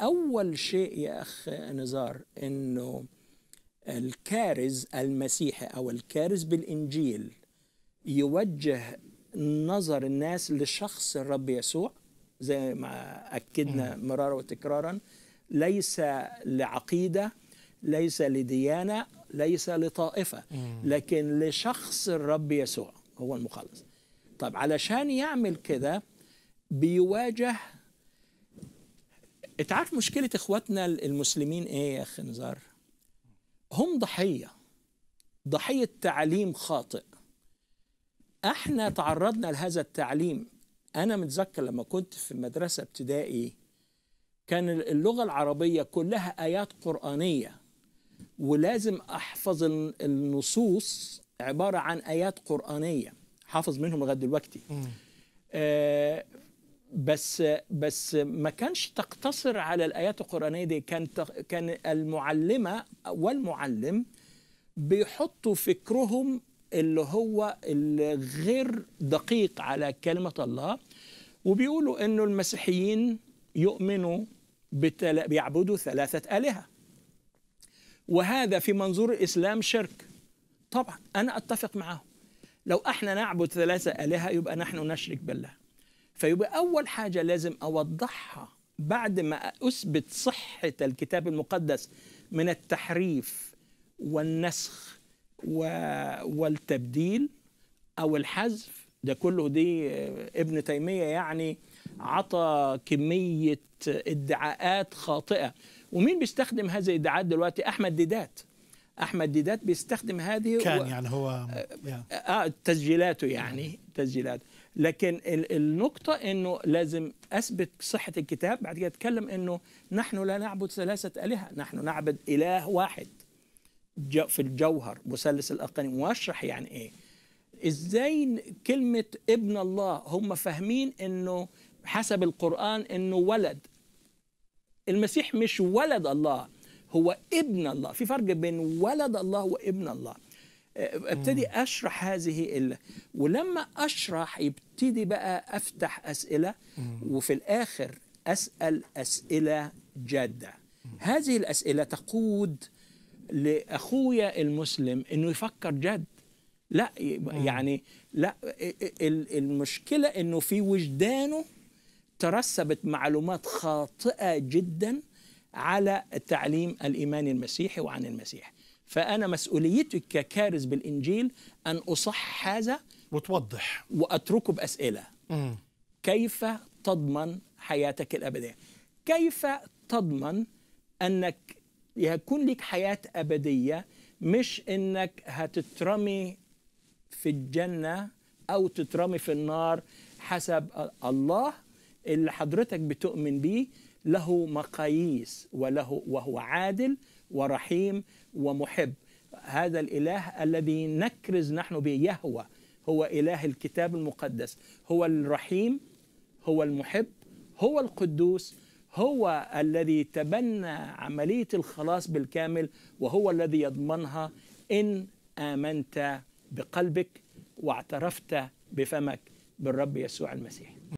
أول شيء يا أخ نزار أنه الكارز المسيحي أو الكارز بالإنجيل يوجه نظر الناس لشخص الرب يسوع زي ما أكدنا مرارا وتكرارا ليس لعقيدة ليس لديانة ليس لطائفة لكن لشخص الرب يسوع هو المخلص طب علشان يعمل كده بيواجه انت عارف مشكله اخواتنا المسلمين ايه يا اخي نزار هم ضحيه ضحيه تعليم خاطئ احنا تعرضنا لهذا التعليم انا متذكر لما كنت في مدرسه ابتدائي كان اللغه العربيه كلها ايات قرانيه ولازم احفظ النصوص عباره عن ايات قرانيه حافظ منهم لغايه دلوقتي بس بس ما كانش تقتصر على الايات القرانيه دي كان كان المعلمه والمعلم بيحطوا فكرهم اللي هو الغير دقيق على كلمه الله وبيقولوا انه المسيحيين يؤمنوا بتل... بيعبدوا ثلاثه الهه وهذا في منظور الاسلام شرك طبعا انا اتفق معه لو احنا نعبد ثلاثه الهه يبقى نحن نشرك بالله فيبقى أول حاجة لازم أوضحها بعد ما أثبت صحة الكتاب المقدس من التحريف والنسخ والتبديل أو الحذف ده كله دي آه، ابن تيمية يعني عطى كمية ادعاءات خاطئة ومين بيستخدم هذه الادعاءات دلوقتي أحمد ديدات احمد ديدات بيستخدم هذه كان و... يعني هو اه, آه، تسجيلاته يعني تسجيلاته لكن النقطة انه لازم اثبت صحة الكتاب بعد كده اتكلم انه نحن لا نعبد ثلاثة الهة نحن نعبد اله واحد في الجوهر مثلث الاقانيم واشرح يعني ايه ازاي كلمة ابن الله هم فاهمين انه حسب القرآن انه ولد المسيح مش ولد الله هو ابن الله في فرق بين ولد الله وابن الله آه، ابتدي اشرح هذه ال... ولما اشرح يبتدي بقى افتح اسئله وفي الاخر اسال اسئله جاده هذه الاسئله تقود لاخويا المسلم انه يفكر جد لا يعني لا المشكله انه في وجدانه ترسبت معلومات خاطئه جدا على التعليم الإيماني المسيحي وعن المسيح فأنا مسؤوليتي ككارز بالإنجيل أن أصح هذا وتوضح وأتركه بأسئلة مم. كيف تضمن حياتك الأبدية كيف تضمن أنك يكون لك حياة أبدية مش أنك هتترمي في الجنة أو تترمي في النار حسب الله اللي حضرتك بتؤمن بيه له مقاييس وله وهو عادل ورحيم ومحب هذا الإله الذي نكرز نحن به يهوى هو إله الكتاب المقدس هو الرحيم هو المحب هو القدوس هو الذي تبنى عملية الخلاص بالكامل وهو الذي يضمنها إن آمنت بقلبك واعترفت بفمك بالرب يسوع المسيح